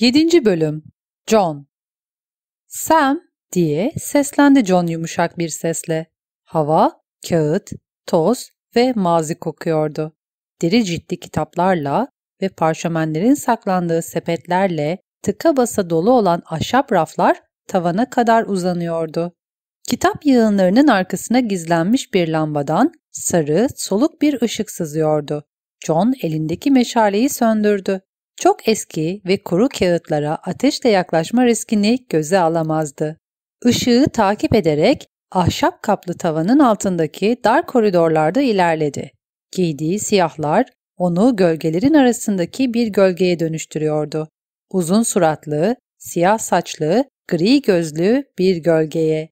7. Bölüm John Sam diye seslendi John yumuşak bir sesle. Hava, kağıt, toz ve mazi kokuyordu. Deri ciddi kitaplarla ve parşömenlerin saklandığı sepetlerle tıka basa dolu olan ahşap raflar tavana kadar uzanıyordu. Kitap yığınlarının arkasına gizlenmiş bir lambadan sarı, soluk bir ışık sızıyordu. John elindeki meşaleyi söndürdü. Çok eski ve kuru kağıtlara ateşle yaklaşma riskini göze alamazdı. Işığı takip ederek ahşap kaplı tavanın altındaki dar koridorlarda ilerledi. Giydiği siyahlar onu gölgelerin arasındaki bir gölgeye dönüştürüyordu. Uzun suratlı, siyah saçlı, gri gözlü bir gölgeye.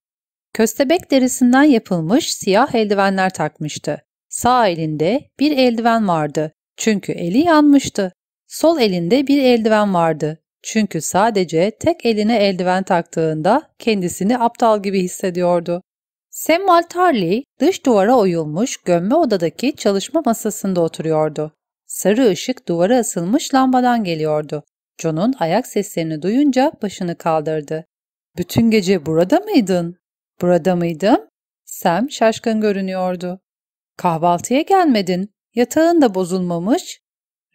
Köstebek derisinden yapılmış siyah eldivenler takmıştı. Sağ elinde bir eldiven vardı çünkü eli yanmıştı. Sol elinde bir eldiven vardı. Çünkü sadece tek eline eldiven taktığında kendisini aptal gibi hissediyordu. Sam Tarley dış duvara oyulmuş gömme odadaki çalışma masasında oturuyordu. Sarı ışık duvara asılmış lambadan geliyordu. John'un ayak seslerini duyunca başını kaldırdı. ''Bütün gece burada mıydın?'' ''Burada mıydım?'' Sam şaşkın görünüyordu. ''Kahvaltıya gelmedin, yatağın da bozulmamış.''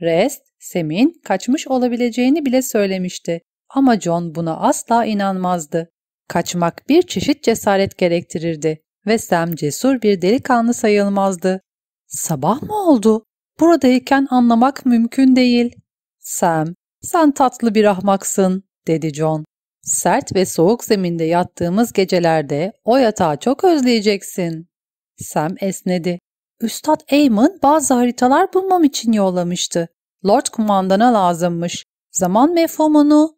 Rest, Sem'in kaçmış olabileceğini bile söylemişti. Ama John buna asla inanmazdı. Kaçmak bir çeşit cesaret gerektirirdi ve Sam cesur bir delikanlı sayılmazdı. Sabah mı oldu? Buradayken anlamak mümkün değil. Sam, sen tatlı bir ahmaksın, dedi John. Sert ve soğuk zeminde yattığımız gecelerde o yatağı çok özleyeceksin. Sam esnedi. Üstad Eamon bazı haritalar bulmam için yollamıştı. Lord kumandana lazımmış. Zaman mefhumunu...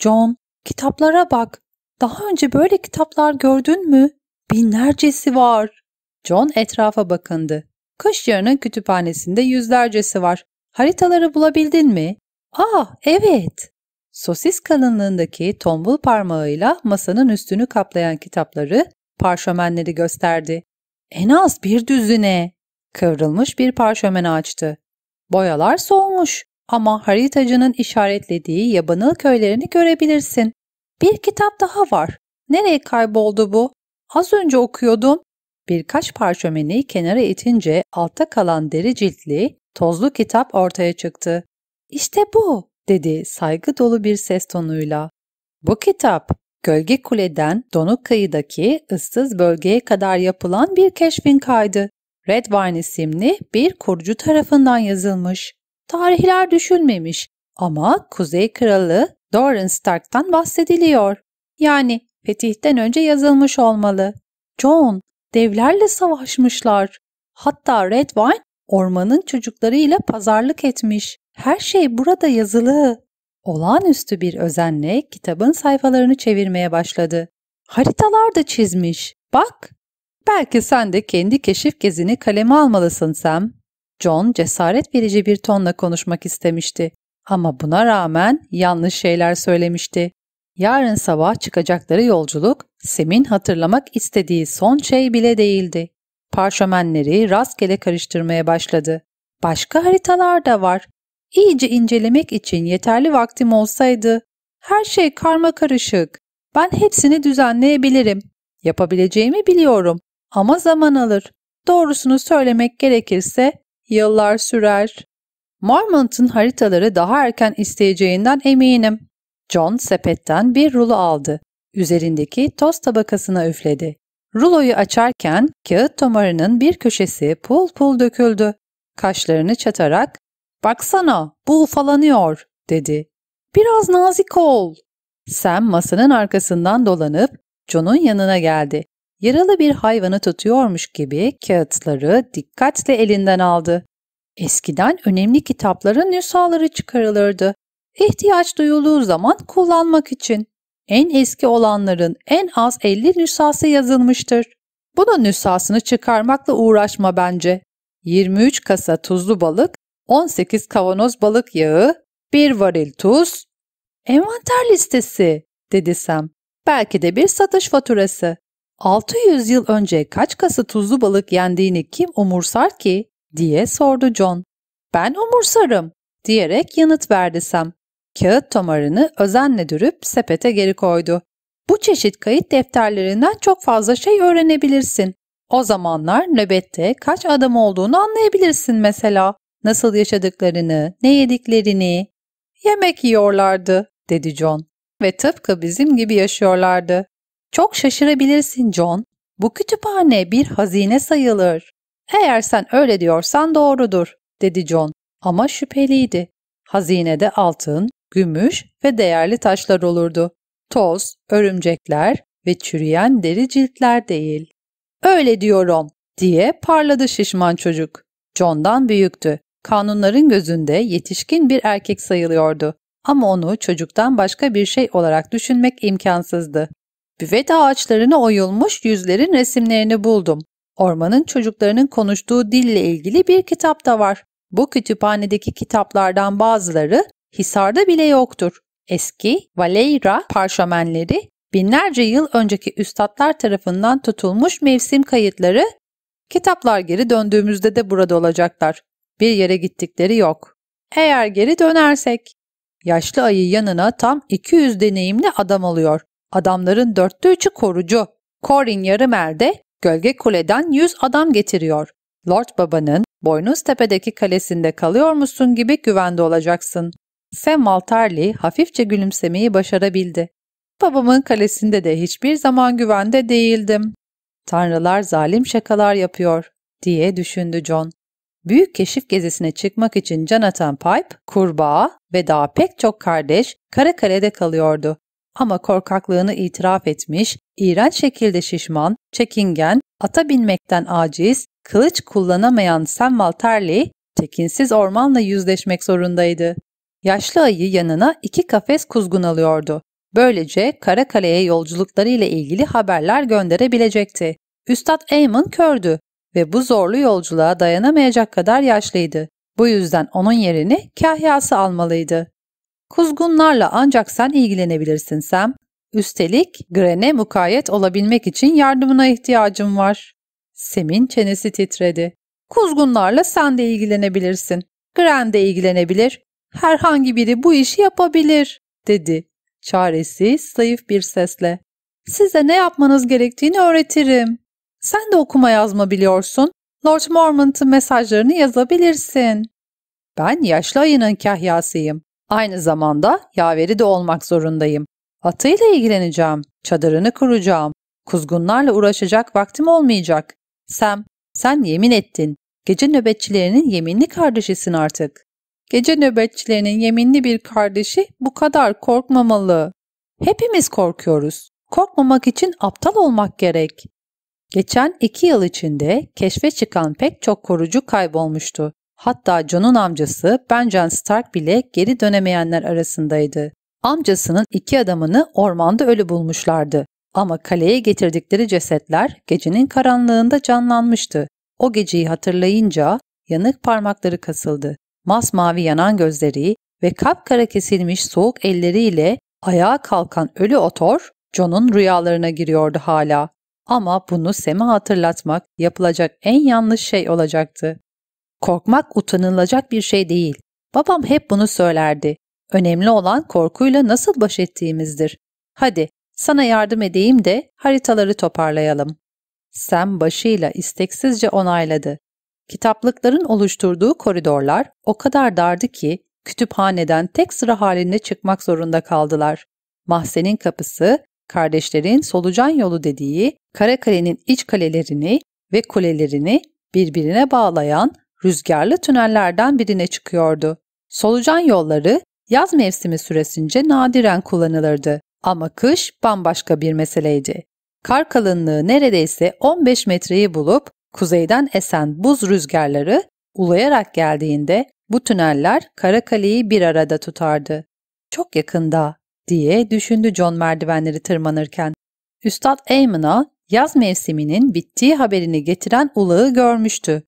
John, kitaplara bak. Daha önce böyle kitaplar gördün mü? Binlercesi var. John etrafa bakındı. Kış yarının kütüphanesinde yüzlercesi var. Haritaları bulabildin mi? Ah, evet. Sosis kalınlığındaki tombul parmağıyla masanın üstünü kaplayan kitapları, parşömenleri gösterdi. En az bir düzine. Kıvrılmış bir parşömen açtı. Boyalar solmuş ama haritacının işaretlediği yabanıl köylerini görebilirsin. Bir kitap daha var. Nereye kayboldu bu? Az önce okuyordum. Birkaç parşömeni kenara itince altta kalan deri ciltli, tozlu kitap ortaya çıktı. İşte bu, dedi saygı dolu bir ses tonuyla. Bu kitap, Gölge Kule'den Donuk Kıyı'daki ıssız bölgeye kadar yapılan bir keşfin kaydı. Redvine isimli bir kurucu tarafından yazılmış. Tarihler düşünmemiş ama Kuzey Kralı Doran Stark'tan bahsediliyor. Yani fetihten önce yazılmış olmalı. John, devlerle savaşmışlar. Hatta Redwine ormanın çocuklarıyla pazarlık etmiş. Her şey burada yazılı. Olağanüstü bir özenle kitabın sayfalarını çevirmeye başladı. Haritalar da çizmiş. Bak, Belki sen de kendi keşif gezini kaleme almalısın Sam. John cesaret verici bir tonla konuşmak istemişti ama buna rağmen yanlış şeyler söylemişti. Yarın sabah çıkacakları yolculuk Sem'in hatırlamak istediği son şey bile değildi. Parşömenleri rastgele karıştırmaya başladı. Başka haritalar da var. İyice incelemek için yeterli vaktim olsaydı. Her şey karma karışık. Ben hepsini düzenleyebilirim. Yapabileceğimi biliyorum ama zaman alır. Doğrusunu söylemek gerekirse yıllar sürer. Marmont'un haritaları daha erken isteyeceğinden eminim. John sepetten bir rulo aldı. Üzerindeki toz tabakasına üfledi. Ruloyu açarken kağıt tomarının bir köşesi pul pul döküldü. Kaşlarını çatarak ''Baksana bu ufalanıyor'' dedi. ''Biraz nazik ol.'' Sam masanın arkasından dolanıp John'un yanına geldi. Yaralı bir hayvanı tutuyormuş gibi kağıtları dikkatle elinden aldı. Eskiden önemli kitapların nüshaları çıkarılırdı. İhtiyaç duyulduğu zaman kullanmak için. En eski olanların en az 50 nüshası yazılmıştır. Bunun nüshasını çıkarmakla uğraşma bence. 23 kasa tuzlu balık, 18 kavanoz balık yağı, 1 varil tuz. Envanter listesi dedi Sam. Belki de bir satış faturası. 600 yıl önce kaç kası tuzlu balık yendiğini kim umursar ki diye sordu John. Ben umursarım diyerek yanıt verdi Sam. Kağıt tomarını özenle dürüp sepete geri koydu. Bu çeşit kayıt defterlerinden çok fazla şey öğrenebilirsin. O zamanlar nöbette kaç adam olduğunu anlayabilirsin mesela. Nasıl yaşadıklarını, ne yediklerini. Yemek yiyorlardı dedi John ve tıpkı bizim gibi yaşıyorlardı. Çok şaşırabilirsin John. Bu kütüphane bir hazine sayılır. Eğer sen öyle diyorsan doğrudur, dedi John ama şüpheliydi. Hazinede altın, gümüş ve değerli taşlar olurdu. Toz, örümcekler ve çürüyen deri ciltler değil. Öyle diyorum, diye parladı şişman çocuk. John'dan büyüktü. Kanunların gözünde yetişkin bir erkek sayılıyordu. Ama onu çocuktan başka bir şey olarak düşünmek imkansızdı. Büvet ağaçlarına oyulmuş yüzlerin resimlerini buldum. Ormanın çocuklarının konuştuğu dille ilgili bir kitap da var. Bu kütüphanedeki kitaplardan bazıları Hisar'da bile yoktur. Eski Valeyra parşömenleri, binlerce yıl önceki üstadlar tarafından tutulmuş mevsim kayıtları, kitaplar geri döndüğümüzde de burada olacaklar. Bir yere gittikleri yok. Eğer geri dönersek. Yaşlı ayı yanına tam 200 deneyimli adam alıyor. Adamların dörtte üçü korucu. Corin yarı merde, gölge kuleden yüz adam getiriyor. Lord Baba'nın boynuz tepedeki kalesinde kalıyor musun gibi güvende olacaksın. Sam Maltarli hafifçe gülümsemeyi başarabildi. Babamın kalesinde de hiçbir zaman güvende değildim. Tanrılar zalim şakalar yapıyor diye düşündü John. Büyük keşif gezisine çıkmak için Jonathan Pipe, kurbağa ve daha pek çok kardeş kara Karakale'de kalıyordu ama korkaklığını itiraf etmiş, iğrenç şekilde şişman, çekingen, ata binmekten aciz, kılıç kullanamayan Sammal Tarley, tekinsiz ormanla yüzleşmek zorundaydı. Yaşlı ayı yanına iki kafes kuzgun alıyordu. Böylece Kara Kale'ye yolculukları ile ilgili haberler gönderebilecekti. Üstad Eamon kördü ve bu zorlu yolculuğa dayanamayacak kadar yaşlıydı. Bu yüzden onun yerini kahyası almalıydı. Kuzgunlarla ancak sen ilgilenebilirsin Sam. Üstelik Gren'e mukayet olabilmek için yardımına ihtiyacım var. Sem'in çenesi titredi. Kuzgunlarla sen de ilgilenebilirsin. Gren de ilgilenebilir. Herhangi biri bu işi yapabilir, dedi. çaresi zayıf bir sesle. Size ne yapmanız gerektiğini öğretirim. Sen de okuma yazma biliyorsun. Lord Mormont'ın mesajlarını yazabilirsin. Ben yaşlı ayının kahyasıyım. Aynı zamanda yaveri de olmak zorundayım. Atıyla ilgileneceğim, çadırını kuracağım, kuzgunlarla uğraşacak vaktim olmayacak. Sam, sen yemin ettin. Gece nöbetçilerinin yeminli kardeşisin artık. Gece nöbetçilerinin yeminli bir kardeşi bu kadar korkmamalı. Hepimiz korkuyoruz. Korkmamak için aptal olmak gerek. Geçen iki yıl içinde keşfe çıkan pek çok korucu kaybolmuştu. Hatta John'un amcası Benjen Stark bile geri dönemeyenler arasındaydı. Amcasının iki adamını ormanda ölü bulmuşlardı. Ama kaleye getirdikleri cesetler gecenin karanlığında canlanmıştı. O geceyi hatırlayınca yanık parmakları kasıldı. Masmavi yanan gözleri ve kapkara kesilmiş soğuk elleriyle ayağa kalkan ölü otor John'un rüyalarına giriyordu hala. Ama bunu Sem'e hatırlatmak yapılacak en yanlış şey olacaktı. Korkmak utanılacak bir şey değil. Babam hep bunu söylerdi. Önemli olan korkuyla nasıl baş ettiğimizdir. Hadi sana yardım edeyim de haritaları toparlayalım. Sam başıyla isteksizce onayladı. Kitaplıkların oluşturduğu koridorlar o kadar dardı ki kütüphaneden tek sıra halinde çıkmak zorunda kaldılar. Mahzenin kapısı, kardeşlerin solucan yolu dediği Karakale'nin iç kalelerini ve kulelerini birbirine bağlayan rüzgarlı tünellerden birine çıkıyordu. Solucan yolları yaz mevsimi süresince nadiren kullanılırdı ama kış bambaşka bir meseleydi. Kar kalınlığı neredeyse 15 metreyi bulup kuzeyden esen buz rüzgarları ulayarak geldiğinde bu tüneller Karakale'yi bir arada tutardı. Çok yakında diye düşündü John merdivenleri tırmanırken. Üstad Eamon'a yaz mevsiminin bittiği haberini getiren ulağı görmüştü.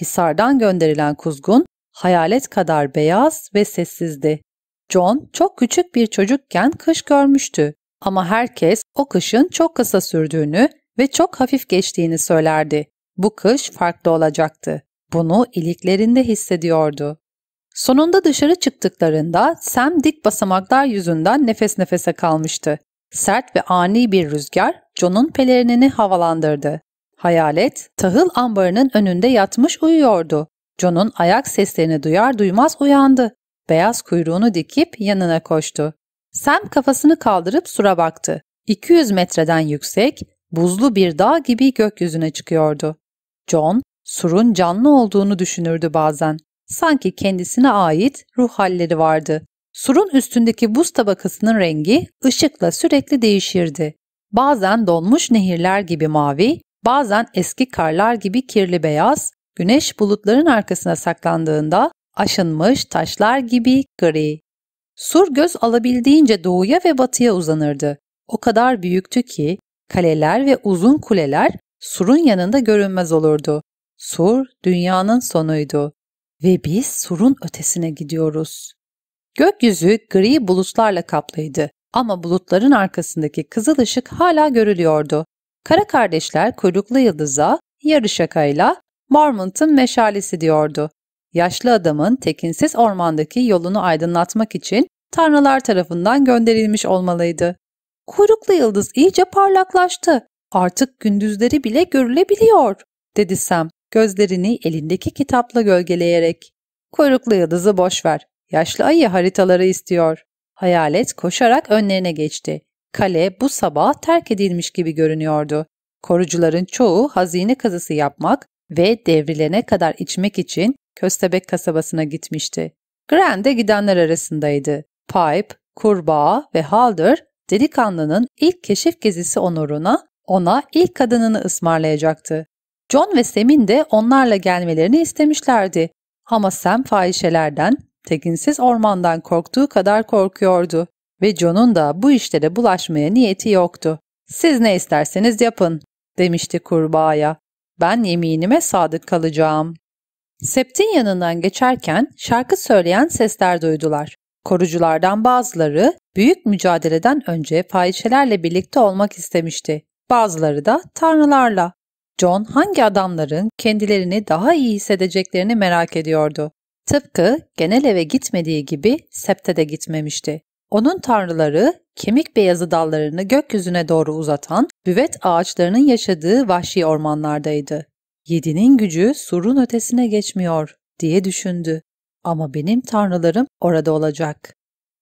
Hisar'dan gönderilen kuzgun hayalet kadar beyaz ve sessizdi. John çok küçük bir çocukken kış görmüştü ama herkes o kışın çok kısa sürdüğünü ve çok hafif geçtiğini söylerdi. Bu kış farklı olacaktı. Bunu iliklerinde hissediyordu. Sonunda dışarı çıktıklarında Sam dik basamaklar yüzünden nefes nefese kalmıştı. Sert ve ani bir rüzgar John'un pelerinini havalandırdı. Hayalet, tahıl ambarının önünde yatmış uyuyordu. John'un ayak seslerini duyar duymaz uyandı. Beyaz kuyruğunu dikip yanına koştu. Sam kafasını kaldırıp sura baktı. 200 metreden yüksek, buzlu bir dağ gibi gökyüzüne çıkıyordu. John, surun canlı olduğunu düşünürdü bazen. Sanki kendisine ait ruh halleri vardı. Surun üstündeki buz tabakasının rengi ışıkla sürekli değişirdi. Bazen donmuş nehirler gibi mavi, bazen eski karlar gibi kirli beyaz, güneş bulutların arkasına saklandığında aşınmış taşlar gibi gri. Sur göz alabildiğince doğuya ve batıya uzanırdı. O kadar büyüktü ki kaleler ve uzun kuleler surun yanında görünmez olurdu. Sur dünyanın sonuydu ve biz surun ötesine gidiyoruz. Gökyüzü gri bulutlarla kaplıydı ama bulutların arkasındaki kızıl ışık hala görülüyordu. Kara kardeşler kuyruklu yıldıza yarı şakayla Mormont'un meşalesi diyordu. Yaşlı adamın tekinsiz ormandaki yolunu aydınlatmak için tanrılar tarafından gönderilmiş olmalıydı. Kuyruklu yıldız iyice parlaklaştı. Artık gündüzleri bile görülebiliyor, dedi Sam gözlerini elindeki kitapla gölgeleyerek. Kuyruklu yıldızı boş ver. Yaşlı ayı haritaları istiyor. Hayalet koşarak önlerine geçti. Kale bu sabah terk edilmiş gibi görünüyordu. Korucuların çoğu hazine kazısı yapmak ve devrilene kadar içmek için Köstebek kasabasına gitmişti. Grant gidenler arasındaydı. Pipe, Kurbağa ve Halder delikanlının ilk keşif gezisi onuruna ona ilk kadınını ısmarlayacaktı. John ve Sam'in de onlarla gelmelerini istemişlerdi. Ama Sam fahişelerden, tekinsiz ormandan korktuğu kadar korkuyordu ve John'un da bu işlere bulaşmaya niyeti yoktu. Siz ne isterseniz yapın demişti kurbağaya. Ben yeminime sadık kalacağım. Septin yanından geçerken şarkı söyleyen sesler duydular. Koruculardan bazıları büyük mücadeleden önce fahişelerle birlikte olmak istemişti. Bazıları da tanrılarla. John hangi adamların kendilerini daha iyi hissedeceklerini merak ediyordu. Tıpkı genel eve gitmediği gibi septe de gitmemişti. Onun tanrıları kemik beyazı dallarını gökyüzüne doğru uzatan büvet ağaçlarının yaşadığı vahşi ormanlardaydı. Yedinin gücü surun ötesine geçmiyor diye düşündü. Ama benim tanrılarım orada olacak.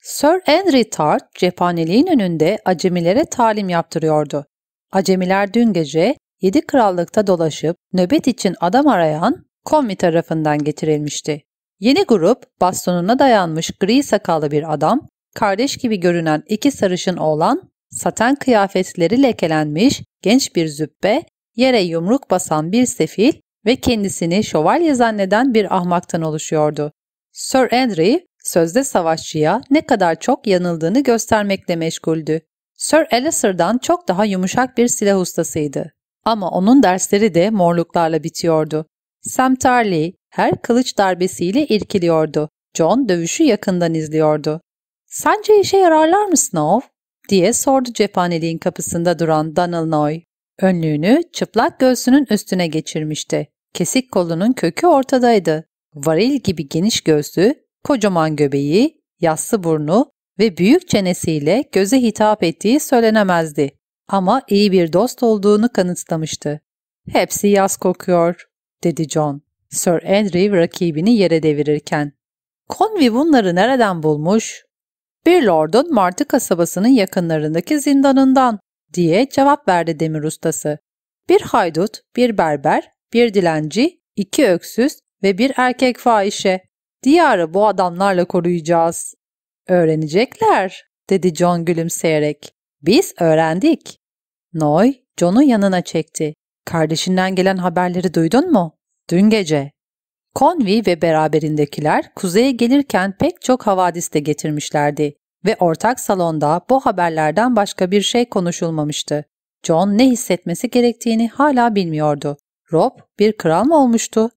Sir Henry Tart cephaneliğin önünde acemilere talim yaptırıyordu. Acemiler dün gece yedi krallıkta dolaşıp nöbet için adam arayan komi tarafından getirilmişti. Yeni grup bastonuna dayanmış gri sakallı bir adam kardeş gibi görünen iki sarışın oğlan, saten kıyafetleri lekelenmiş genç bir züppe, yere yumruk basan bir sefil ve kendisini şövalye zanneden bir ahmaktan oluşuyordu. Sir Henry, sözde savaşçıya ne kadar çok yanıldığını göstermekle meşguldü. Sir Alistair'dan çok daha yumuşak bir silah ustasıydı. Ama onun dersleri de morluklarla bitiyordu. Sam Tarley her kılıç darbesiyle irkiliyordu. John dövüşü yakından izliyordu. Sence işe yararlar mı Snow? diye sordu cephaneliğin kapısında duran Danilnoy. Önlüğünü çıplak göğsünün üstüne geçirmişti. Kesik kolunun kökü ortadaydı. Varil gibi geniş göğsü, kocaman göbeği, yassı burnu ve büyük çenesiyle göze hitap ettiği söylenemezdi. Ama iyi bir dost olduğunu kanıtlamıştı. Hepsi yaz kokuyor, dedi John. Sir Andrew rakibini yere devirirken. Conwy bunları nereden bulmuş? Bir lordun Martı kasabasının yakınlarındaki zindanından diye cevap verdi demir ustası. Bir haydut, bir berber, bir dilenci, iki öksüz ve bir erkek fahişe. Diyarı bu adamlarla koruyacağız. Öğrenecekler, dedi John gülümseyerek. Biz öğrendik. Noy, John'u yanına çekti. Kardeşinden gelen haberleri duydun mu? Dün gece. Conway ve beraberindekiler kuzeye gelirken pek çok havadis de getirmişlerdi ve ortak salonda bu haberlerden başka bir şey konuşulmamıştı. John ne hissetmesi gerektiğini hala bilmiyordu. Rob bir kral mı olmuştu?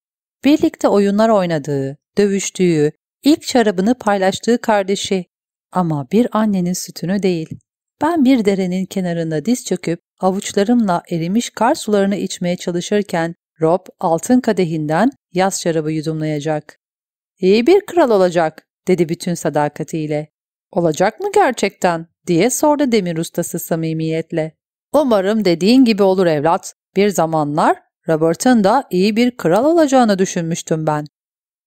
Birlikte oyunlar oynadığı, dövüştüğü, ilk şarabını paylaştığı kardeşi ama bir annenin sütünü değil. Ben bir derenin kenarında diz çöküp avuçlarımla erimiş kar sularını içmeye çalışırken Rob altın kadehinden yaz şarabı yudumlayacak. İyi bir kral olacak dedi bütün sadakatiyle. Olacak mı gerçekten diye sordu demir ustası samimiyetle. Umarım dediğin gibi olur evlat. Bir zamanlar Robert'ın da iyi bir kral olacağını düşünmüştüm ben.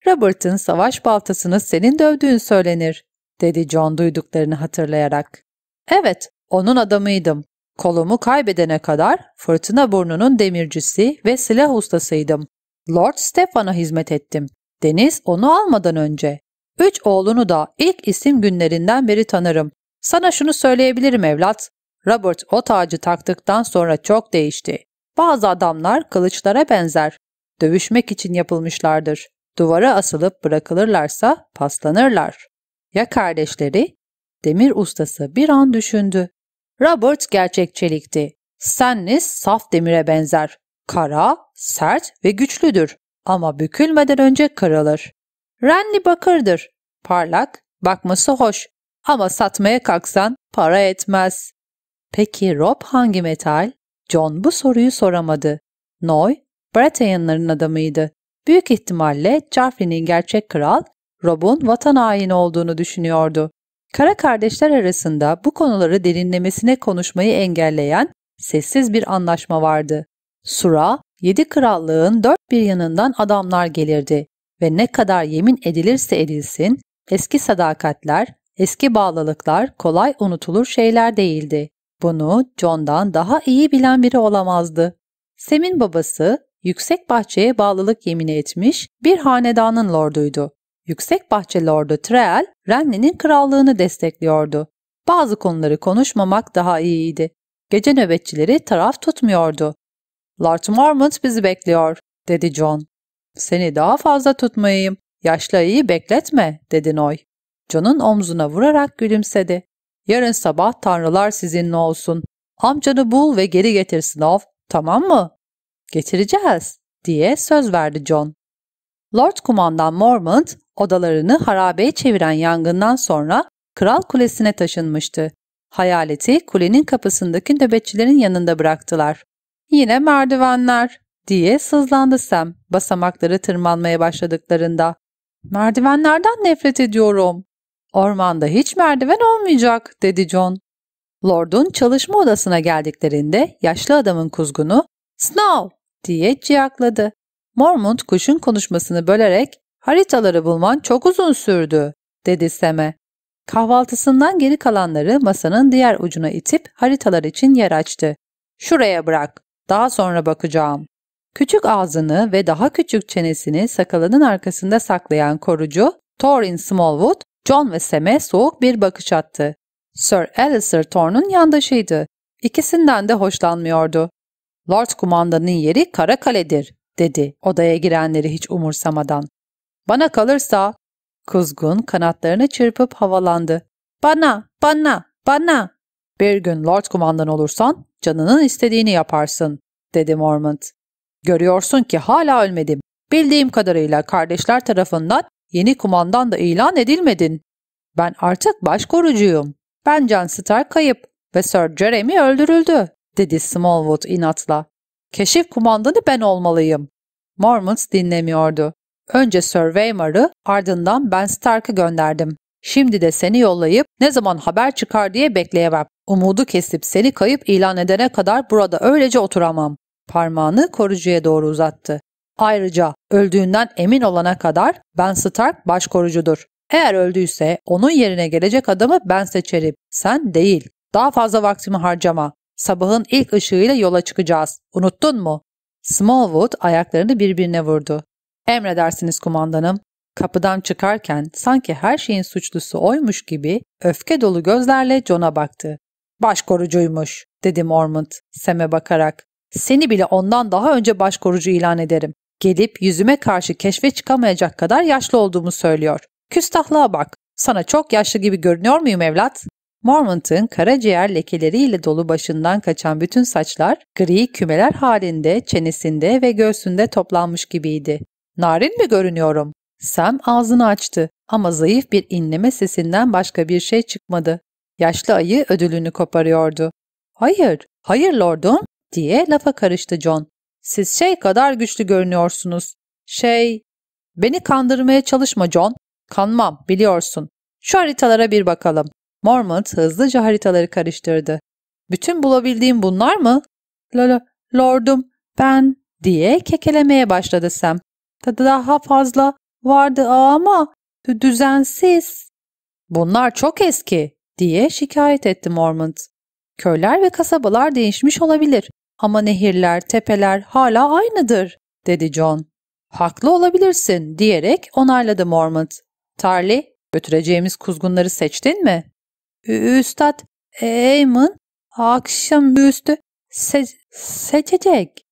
Robert'ın savaş baltasını senin dövdüğün söylenir, dedi John duyduklarını hatırlayarak. Evet, onun adamıydım. Kolumu kaybedene kadar fırtına burnunun demircisi ve silah ustasıydım. Lord Stefan'a hizmet ettim. Deniz onu almadan önce. Üç oğlunu da ilk isim günlerinden beri tanırım. Sana şunu söyleyebilirim evlat. Robert o tacı taktıktan sonra çok değişti. Bazı adamlar kılıçlara benzer. Dövüşmek için yapılmışlardır. Duvara asılıp bırakılırlarsa paslanırlar. Ya kardeşleri? Demir ustası bir an düşündü. Robert gerçekçilikti. Stannis saf demire benzer. Kara, sert ve güçlüdür ama bükülmeden önce kırılır. Renli bakırdır. Parlak, bakması hoş ama satmaya kalksan para etmez. Peki Rob hangi metal? John bu soruyu soramadı. Noy, Breton'ların adamıydı. Büyük ihtimalle Joffrey'nin gerçek kral, Rob'un vatan haini olduğunu düşünüyordu. Kara kardeşler arasında bu konuları derinlemesine konuşmayı engelleyen sessiz bir anlaşma vardı. Sura, yedi krallığın dört bir yanından adamlar gelirdi ve ne kadar yemin edilirse edilsin, eski sadakatler, eski bağlılıklar kolay unutulur şeyler değildi. Bunu John'dan daha iyi bilen biri olamazdı. Sem'in babası yüksek bahçeye bağlılık yemini etmiş bir hanedanın lorduydu. Yüksek bahçe lordu Treel, Renly'nin krallığını destekliyordu. Bazı konuları konuşmamak daha iyiydi. Gece nöbetçileri taraf tutmuyordu Lord Mormont bizi bekliyor, dedi John. Seni daha fazla tutmayayım, yaşlı ayıyı bekletme, dedi Noy. John'un omzuna vurarak gülümsedi. Yarın sabah tanrılar sizinle olsun. Amcanı bul ve geri getir Snow, tamam mı? Getireceğiz, diye söz verdi John. Lord Kumandan Mormont odalarını harabeye çeviren yangından sonra Kral Kulesi'ne taşınmıştı. Hayaleti kulenin kapısındaki nöbetçilerin yanında bıraktılar. Yine merdivenler diye sızlandı Sam basamakları tırmanmaya başladıklarında. Merdivenlerden nefret ediyorum. Ormanda hiç merdiven olmayacak dedi John. Lord'un çalışma odasına geldiklerinde yaşlı adamın kuzgunu Snow diye ciyakladı. Mormont kuşun konuşmasını bölerek haritaları bulman çok uzun sürdü dedi Sam'e. Kahvaltısından geri kalanları masanın diğer ucuna itip haritalar için yer açtı. Şuraya bırak. Daha sonra bakacağım. Küçük ağzını ve daha küçük çenesini sakalının arkasında saklayan korucu, Thorin Smallwood, John ve Sam'e soğuk bir bakış attı. Sir Alistair Thorne'un yandaşıydı. İkisinden de hoşlanmıyordu. Lord kumandanın yeri kara kaledir, dedi odaya girenleri hiç umursamadan. Bana kalırsa, kuzgun kanatlarını çırpıp havalandı. Bana, bana, bana. Bir gün Lord kumandan olursan Canının istediğini yaparsın, dedi Mormont. Görüyorsun ki hala ölmedim. Bildiğim kadarıyla kardeşler tarafından yeni kumandan da ilan edilmedin. Ben artık baş korucuyum. Ben John Stark kayıp ve Sir Jeremy öldürüldü, dedi Smallwood inatla. Keşif kumandanı ben olmalıyım. Mormont dinlemiyordu. Önce Sir Weymar'ı ardından ben Stark'ı gönderdim. Şimdi de seni yollayıp ne zaman haber çıkar diye bekleyemem. Umudu kesip seni kayıp ilan edene kadar burada öylece oturamam. Parmağını korucuya doğru uzattı. Ayrıca öldüğünden emin olana kadar Ben Stark başkorucudur. Eğer öldüyse onun yerine gelecek adamı ben seçerim. Sen değil. Daha fazla vaktimi harcama. Sabahın ilk ışığıyla yola çıkacağız. Unuttun mu? Smallwood ayaklarını birbirine vurdu. Emredersiniz kumandanım. Kapıdan çıkarken sanki her şeyin suçlusu oymuş gibi öfke dolu gözlerle John'a baktı. Başkorucuymuş, dedi Mormont, Sem'e bakarak. Seni bile ondan daha önce başkorucu ilan ederim. Gelip yüzüme karşı keşfe çıkamayacak kadar yaşlı olduğumu söylüyor. Küstahlığa bak. Sana çok yaşlı gibi görünüyor muyum evlat? Mormont'ın karaciğer lekeleriyle dolu başından kaçan bütün saçlar gri kümeler halinde çenesinde ve göğsünde toplanmış gibiydi. Narin mi görünüyorum? Sam ağzını açtı ama zayıf bir inleme sesinden başka bir şey çıkmadı. Yaşlı ayı ödülünü koparıyordu. ''Hayır, hayır lordum.'' diye lafa karıştı John. ''Siz şey kadar güçlü görünüyorsunuz. Şey, beni kandırmaya çalışma John. Kanmam, biliyorsun. Şu haritalara bir bakalım.'' Mormont hızlıca haritaları karıştırdı. ''Bütün bulabildiğim bunlar mı?'' ''Lala, lordum, ben...'' diye kekelemeye başladı Sam. ''Daha fazla vardı ama düzensiz. Bunlar çok eski diye şikayet etti Mormont. Köyler ve kasabalar değişmiş olabilir ama nehirler, tepeler hala aynıdır dedi John. Haklı olabilirsin diyerek onayladı Mormont. Tarly, götüreceğimiz kuzgunları seçtin mi? Üstad, Eamon akşamüstü se seçecek.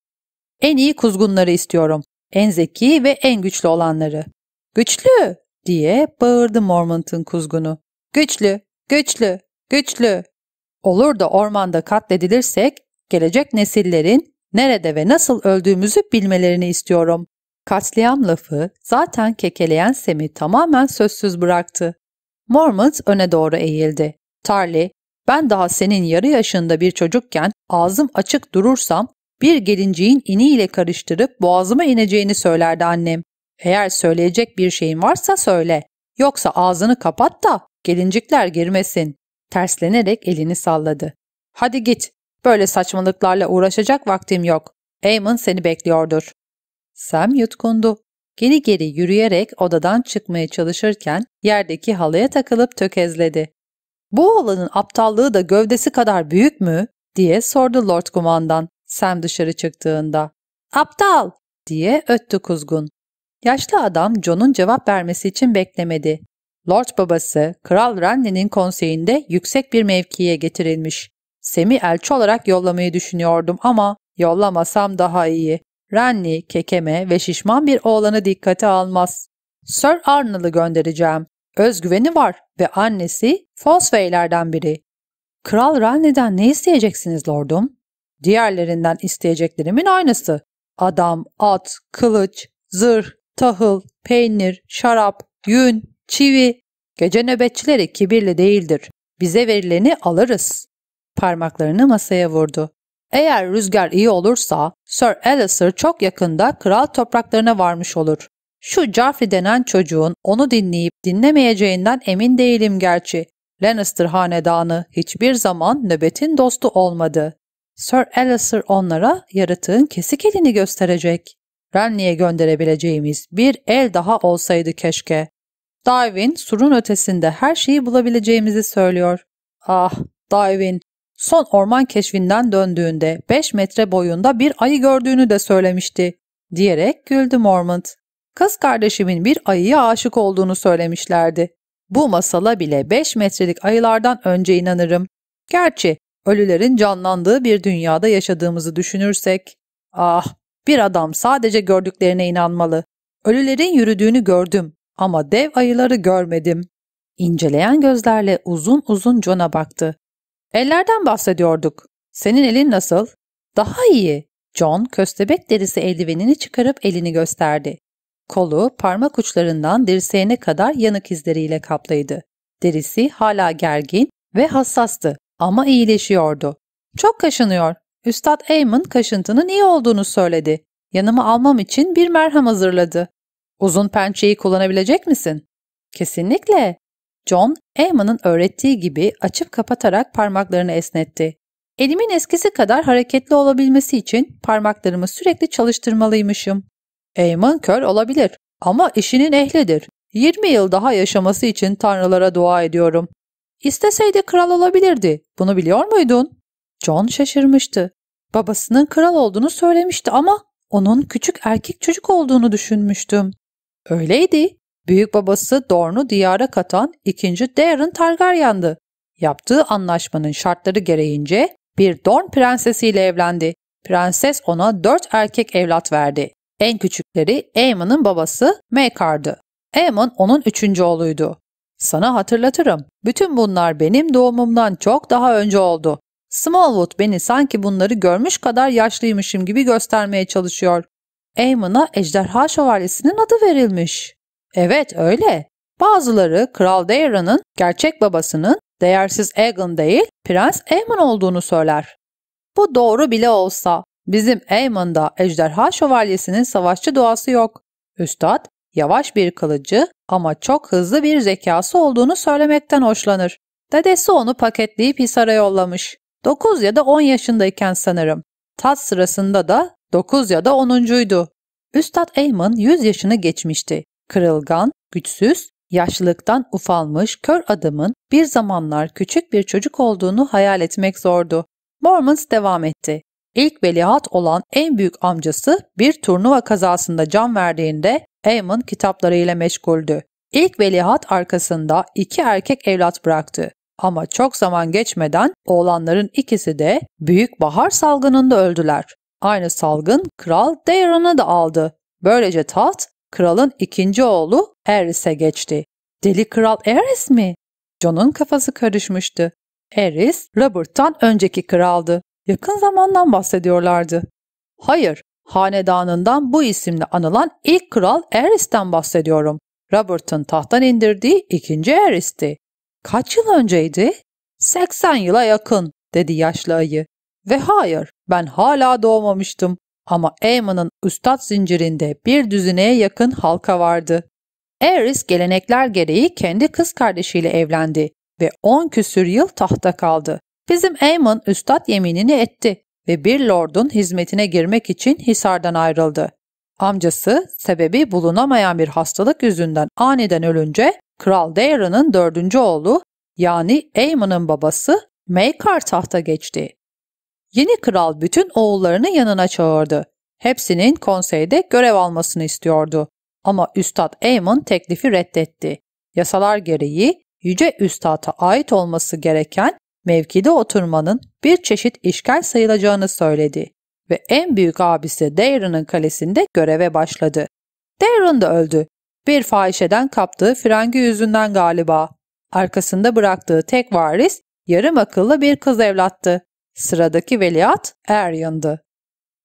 En iyi kuzgunları istiyorum. En zeki ve en güçlü olanları. Güçlü diye bağırdı Mormont'un kuzgunu. Güçlü, güçlü, güçlü. Olur da ormanda katledilirsek gelecek nesillerin nerede ve nasıl öldüğümüzü bilmelerini istiyorum. Katliam lafı zaten kekeleyen Sem'i tamamen sözsüz bıraktı. Mormont öne doğru eğildi. Tarly, ben daha senin yarı yaşında bir çocukken ağzım açık durursam bir gelinciğin iniyle karıştırıp boğazıma ineceğini söylerdi annem. Eğer söyleyecek bir şeyin varsa söyle. Yoksa ağzını kapat da gelincikler girmesin. Terslenerek elini salladı. Hadi git. Böyle saçmalıklarla uğraşacak vaktim yok. Eamon seni bekliyordur. Sam yutkundu. Geri geri yürüyerek odadan çıkmaya çalışırken yerdeki halıya takılıp tökezledi. Bu oğlanın aptallığı da gövdesi kadar büyük mü? diye sordu Lord Kumandan Sam dışarı çıktığında. Aptal diye öttü kuzgun. Yaşlı adam John'un cevap vermesi için beklemedi. Lord babası Kral Renly'nin konseyinde yüksek bir mevkiye getirilmiş. Sem'i elçi olarak yollamayı düşünüyordum ama yollamasam daha iyi. Renly kekeme ve şişman bir oğlanı dikkate almaz. Sir Arnold'u göndereceğim. Özgüveni var ve annesi Fosway'lerden biri. Kral Renly'den ne isteyeceksiniz lordum? Diğerlerinden isteyeceklerimin aynısı. Adam, at, kılıç, zırh, tahıl, peynir, şarap, yün, çivi. Gece nöbetçileri kibirli değildir. Bize verileni alırız. Parmaklarını masaya vurdu. Eğer rüzgar iyi olursa Sir Alistair çok yakında kral topraklarına varmış olur. Şu Joffrey denen çocuğun onu dinleyip dinlemeyeceğinden emin değilim gerçi. Lannister hanedanı hiçbir zaman nöbetin dostu olmadı. Sir Alistair onlara yaratığın kesik elini gösterecek. Renly'e gönderebileceğimiz bir el daha olsaydı keşke. Darwin, surun ötesinde her şeyi bulabileceğimizi söylüyor. Ah, Darwin, son orman keşfinden döndüğünde 5 metre boyunda bir ayı gördüğünü de söylemişti, diyerek güldü Mormont. Kız kardeşimin bir ayıya aşık olduğunu söylemişlerdi. Bu masala bile 5 metrelik ayılardan önce inanırım. Gerçi ölülerin canlandığı bir dünyada yaşadığımızı düşünürsek. Ah bir adam sadece gördüklerine inanmalı. Ölülerin yürüdüğünü gördüm ama dev ayıları görmedim. İnceleyen gözlerle uzun uzun John'a baktı. Ellerden bahsediyorduk. Senin elin nasıl? Daha iyi. John köstebek derisi eldivenini çıkarıp elini gösterdi. Kolu parmak uçlarından dirseğine kadar yanık izleriyle kaplıydı. Derisi hala gergin ve hassastı ama iyileşiyordu. Çok kaşınıyor. Üstad Eamon kaşıntının iyi olduğunu söyledi. Yanımı almam için bir merhem hazırladı. Uzun pençeyi kullanabilecek misin? Kesinlikle. John, Eamon'ın öğrettiği gibi açıp kapatarak parmaklarını esnetti. Elimin eskisi kadar hareketli olabilmesi için parmaklarımı sürekli çalıştırmalıymışım. Eamon kör olabilir ama işinin ehlidir. 20 yıl daha yaşaması için tanrılara dua ediyorum. İsteseydi kral olabilirdi. Bunu biliyor muydun? John şaşırmıştı. Babasının kral olduğunu söylemişti ama onun küçük erkek çocuk olduğunu düşünmüştüm. Öyleydi. Büyük babası Dorn'u diyara katan 2. Darren Targaryen'dı. Yaptığı anlaşmanın şartları gereğince bir Dorn prensesiyle evlendi. Prenses ona dört erkek evlat verdi. En küçükleri Aemon'un babası Makar'dı. Aemon onun üçüncü oğluydu. Sana hatırlatırım. Bütün bunlar benim doğumumdan çok daha önce oldu. Smallwood beni sanki bunları görmüş kadar yaşlıymışım gibi göstermeye çalışıyor. Eamon'a ejderha şövalyesinin adı verilmiş. Evet öyle. Bazıları Kral Daeron'ın gerçek babasının değersiz Aegon değil Prens Aemon olduğunu söyler. Bu doğru bile olsa bizim Aemon'da ejderha şövalyesinin savaşçı doğası yok. Üstad yavaş bir kılıcı ama çok hızlı bir zekası olduğunu söylemekten hoşlanır. Dedesi onu paketleyip Hisar'a yollamış. 9 ya da 10 yaşındayken sanırım. Tat sırasında da 9 ya da 10.'uydu. Üstad Eyman 100 yaşını geçmişti. Kırılgan, güçsüz, yaşlılıktan ufalmış kör adamın bir zamanlar küçük bir çocuk olduğunu hayal etmek zordu. Mormons devam etti. İlk veliaht olan en büyük amcası bir turnuva kazasında can verdiğinde Eamon kitaplarıyla meşguldü. İlk veliaht arkasında iki erkek evlat bıraktı. Ama çok zaman geçmeden oğlanların ikisi de büyük bahar salgınında öldüler. Aynı salgın kral Daeron'u da aldı. Böylece taht kralın ikinci oğlu Eris'e geçti. Deli kral Eris mi? John'un kafası karışmıştı. Eris, Robert'tan önceki kraldı. Yakın zamandan bahsediyorlardı. Hayır, hanedanından bu isimle anılan ilk kral Eris'ten bahsediyorum. Robert'ın tahttan indirdiği ikinci Eris'ti. Kaç yıl önceydi? 80 yıla yakın dedi yaşlı ayı. Ve hayır ben hala doğmamıştım ama Eamon'ın üstad zincirinde bir düzineye yakın halka vardı. Eris gelenekler gereği kendi kız kardeşiyle evlendi ve 10 küsür yıl tahta kaldı. Bizim Eamon üstad yeminini etti ve bir lordun hizmetine girmek için Hisar'dan ayrıldı. Amcası sebebi bulunamayan bir hastalık yüzünden aniden ölünce Kral Daeron'un dördüncü oğlu yani Aemon'un babası Maykar tahta geçti. Yeni kral bütün oğullarını yanına çağırdı. Hepsinin konseyde görev almasını istiyordu. Ama Üstad Aemon teklifi reddetti. Yasalar gereği Yüce Üstad'a ait olması gereken mevkide oturmanın bir çeşit işgal sayılacağını söyledi ve en büyük abisi Daeron'un kalesinde göreve başladı. Daeron da öldü bir fahişeden kaptığı frengi yüzünden galiba. Arkasında bıraktığı tek varis yarım akıllı bir kız evlattı. Sıradaki veliaht Arion'du.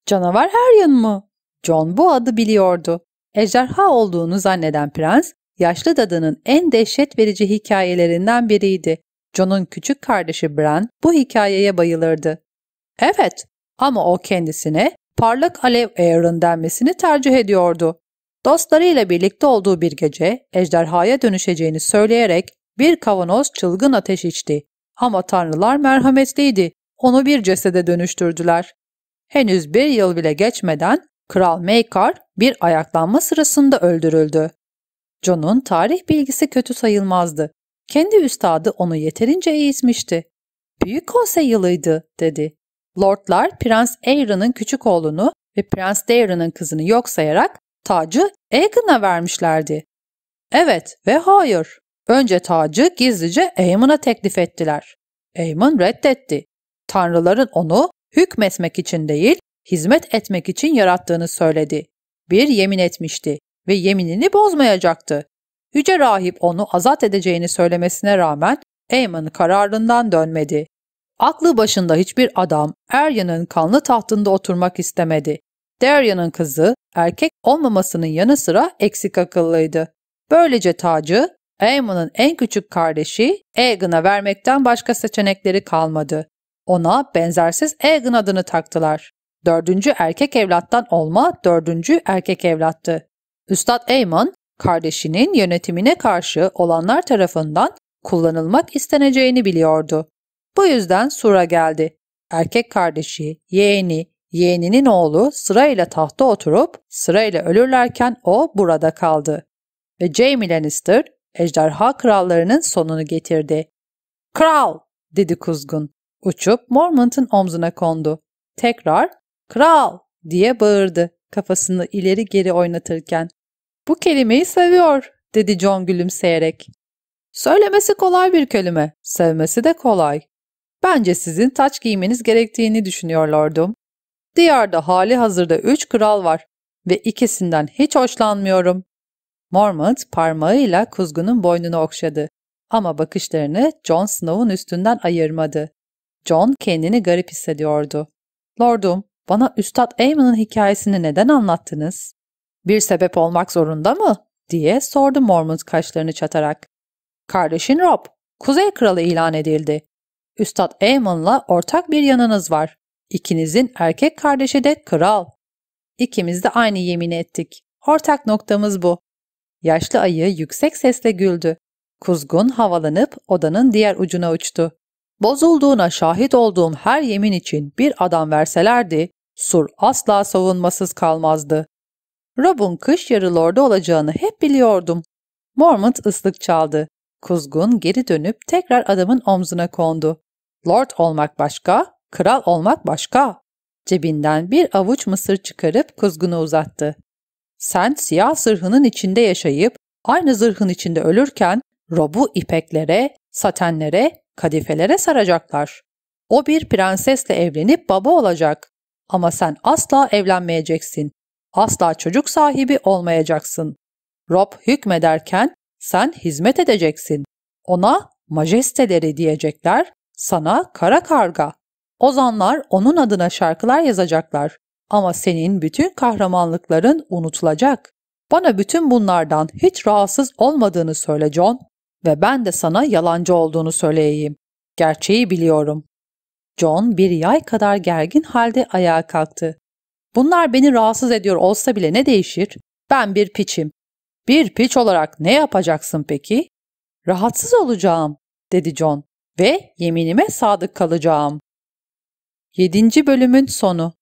Canavar Arion mu? John bu adı biliyordu. Ejderha olduğunu zanneden prens, yaşlı dadının en dehşet verici hikayelerinden biriydi. John'un küçük kardeşi Bran bu hikayeye bayılırdı. Evet ama o kendisine parlak alev Aaron denmesini tercih ediyordu. Dostlarıyla birlikte olduğu bir gece ejderhaya dönüşeceğini söyleyerek bir kavanoz çılgın ateş içti. Ama tanrılar merhametliydi. Onu bir cesede dönüştürdüler. Henüz bir yıl bile geçmeden Kral Meykar bir ayaklanma sırasında öldürüldü. John'un tarih bilgisi kötü sayılmazdı. Kendi üstadı onu yeterince eğitmişti. Büyük konsey yılıydı dedi. Lordlar Prens Aaron'ın küçük oğlunu ve Prens Darren'ın kızını yok sayarak tacı Aegon'a vermişlerdi. Evet ve hayır. Önce tacı gizlice Aemon'a teklif ettiler. Aemon reddetti. Tanrıların onu hükmetmek için değil, hizmet etmek için yarattığını söyledi. Bir yemin etmişti ve yeminini bozmayacaktı. Yüce rahip onu azat edeceğini söylemesine rağmen Aemon kararından dönmedi. Aklı başında hiçbir adam Eryan'ın kanlı tahtında oturmak istemedi Darian'ın kızı erkek olmamasının yanı sıra eksik akıllıydı. Böylece tacı Aemon'un en küçük kardeşi Aegon'a vermekten başka seçenekleri kalmadı. Ona benzersiz Aegon adını taktılar. Dördüncü erkek evlattan olma dördüncü erkek evlattı. Üstad Aemon kardeşinin yönetimine karşı olanlar tarafından kullanılmak isteneceğini biliyordu. Bu yüzden Sura geldi. Erkek kardeşi, yeğeni, Yeğeninin oğlu sırayla tahta oturup sırayla ölürlerken o burada kaldı. Ve Jaime Lannister ejderha krallarının sonunu getirdi. Kral! dedi kuzgun. Uçup Mormont'un omzuna kondu. Tekrar kral diye bağırdı kafasını ileri geri oynatırken. Bu kelimeyi seviyor dedi John gülümseyerek. Söylemesi kolay bir kelime, sevmesi de kolay. Bence sizin taç giymeniz gerektiğini düşünüyorlardım. Diyarda hali hazırda üç kral var ve ikisinden hiç hoşlanmıyorum. Mormont parmağıyla kuzgunun boynunu okşadı ama bakışlarını Jon Snow'un üstünden ayırmadı. Jon kendini garip hissediyordu. Lordum, bana Üstad Eamon'un hikayesini neden anlattınız? Bir sebep olmak zorunda mı? diye sordu Mormont kaşlarını çatarak. Kardeşin Rob, Kuzey Kralı ilan edildi. Üstad Eamon'la ortak bir yanınız var. İkinizin erkek kardeşi de kral. İkimiz de aynı yemin ettik. Ortak noktamız bu. Yaşlı ayı yüksek sesle güldü. Kuzgun havalanıp odanın diğer ucuna uçtu. Bozulduğuna şahit olduğum her yemin için bir adam verselerdi, Sur asla savunmasız kalmazdı. Rob'un kış yarı lorda olacağını hep biliyordum. Mormont ıslık çaldı. Kuzgun geri dönüp tekrar adamın omzuna kondu. Lord olmak başka, Kral olmak başka. Cebinden bir avuç mısır çıkarıp kuzguna uzattı. Sen siyah zırhının içinde yaşayıp aynı zırhın içinde ölürken robu ipeklere, satenlere, kadifelere saracaklar. O bir prensesle evlenip baba olacak. Ama sen asla evlenmeyeceksin. Asla çocuk sahibi olmayacaksın. Rob hükmederken sen hizmet edeceksin. Ona majesteleri diyecekler, sana kara karga. Ozanlar onun adına şarkılar yazacaklar ama senin bütün kahramanlıkların unutulacak. Bana bütün bunlardan hiç rahatsız olmadığını söyle John ve ben de sana yalancı olduğunu söyleyeyim. Gerçeği biliyorum. John bir yay kadar gergin halde ayağa kalktı. Bunlar beni rahatsız ediyor olsa bile ne değişir? Ben bir piçim. Bir piç olarak ne yapacaksın peki? Rahatsız olacağım, dedi John ve yeminime sadık kalacağım. 7. bölümün sonu